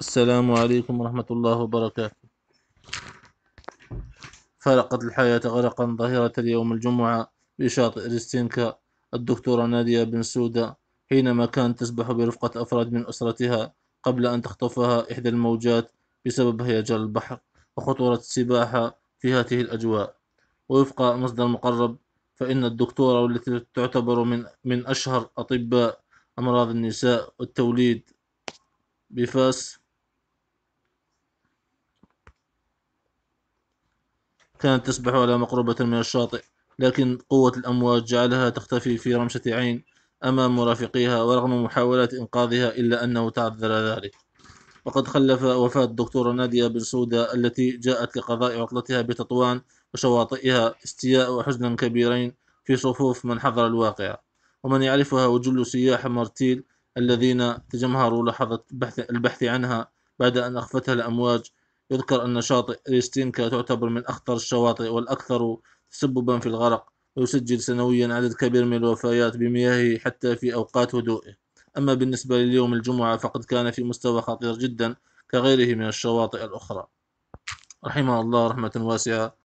السلام عليكم ورحمة الله وبركاته فرقت الحياة غرقا ظاهرة اليوم الجمعة بشاطئ ريستينكا الدكتورة نادية بن سودة حينما كانت تسبح برفقة أفراد من أسرتها قبل أن تخطفها إحدى الموجات بسبب هيجان البحر وخطورة السباحة في هذه الأجواء ووفق مصدر مقرب فإن الدكتورة والتي تعتبر من من أشهر أطباء أمراض النساء والتوليد بفاس كانت تسبح على مقربة من الشاطئ لكن قوة الأمواج جعلها تختفي في رمشة عين أمام مرافقيها ورغم محاولات إنقاذها إلا أنه تعذر ذلك وقد خلف وفاة الدكتورة نادية بن سودة التي جاءت لقضاء عطلتها بتطوان وشواطئها استياء وحزنا كبيرين في صفوف من حضر الواقعة ومن يعرفها وجل سياح مرتيل الذين تجمهروا لحظة البحث عنها بعد أن أخفتها الأمواج يذكر أن شاطئ ريستينكا تعتبر من أخطر الشواطئ والأكثر تسببا في الغرق ويسجل سنويا عدد كبير من الوفيات بمياهه حتى في أوقات هدوئه أما بالنسبة لليوم الجمعة فقد كان في مستوى خطير جدا كغيره من الشواطئ الأخرى رحمه الله رحمة واسعة